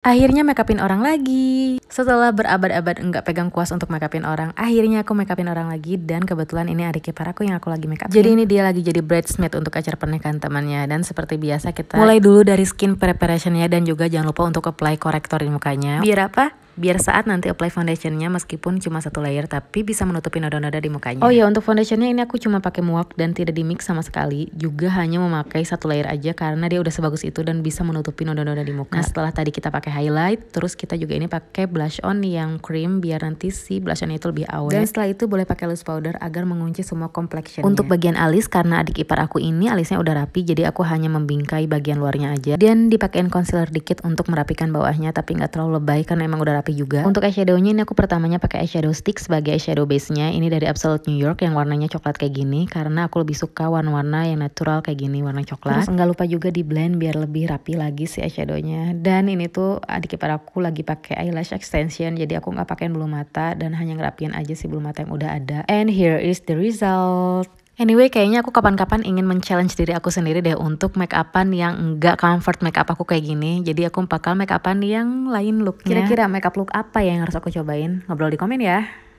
Akhirnya make upin orang lagi. Setelah berabad-abad enggak pegang kuas untuk make upin orang, akhirnya aku make upin orang lagi dan kebetulan ini adik ipar aku yang aku lagi make upin. Jadi ini dia lagi jadi bridesmaid untuk acara pernikahan temannya dan seperti biasa kita mulai dulu dari skin preparationnya dan juga jangan lupa untuk apply korektor di mukanya. Biar apa? biar saat nanti apply foundationnya meskipun cuma satu layer tapi bisa menutupi noda-noda di mukanya. Oh ya untuk foundationnya ini aku cuma pakai muak dan tidak di mix sama sekali. Juga hanya memakai satu layer aja karena dia udah sebagus itu dan bisa menutupi noda-noda di muka. Nah setelah tadi kita pakai highlight, terus kita juga ini pakai blush on yang cream biar nanti si blush on itu lebih awet. Dan setelah itu boleh pakai loose powder agar mengunci semua complexion. Untuk bagian alis karena adik ipar aku ini alisnya udah rapi jadi aku hanya membingkai bagian luarnya aja dan dipakein concealer dikit untuk merapikan bawahnya tapi nggak terlalu lebay karena emang udah rapi juga. Untuk eyeshadownya ini aku pertamanya pakai eyeshadow stick sebagai eyeshadow base-nya. Ini dari Absolute New York yang warnanya coklat kayak gini karena aku lebih suka warna-warna yang natural kayak gini warna coklat. Terus nggak lupa juga di blend biar lebih rapi lagi si eyeshadownya. Dan ini tuh adik ipar aku lagi pakai eyelash extension jadi aku nggak pakai bulu mata dan hanya ngerapiin aja si bulu mata yang udah ada. And here is the result. Anyway, kayaknya aku kapan-kapan ingin men-challenge diri aku sendiri deh untuk make upan yang enggak comfort make up aku kayak gini. Jadi aku bakal make upan yang lain looknya. Kira-kira make up look apa ya yang harus aku cobain? Ngobrol di komen ya.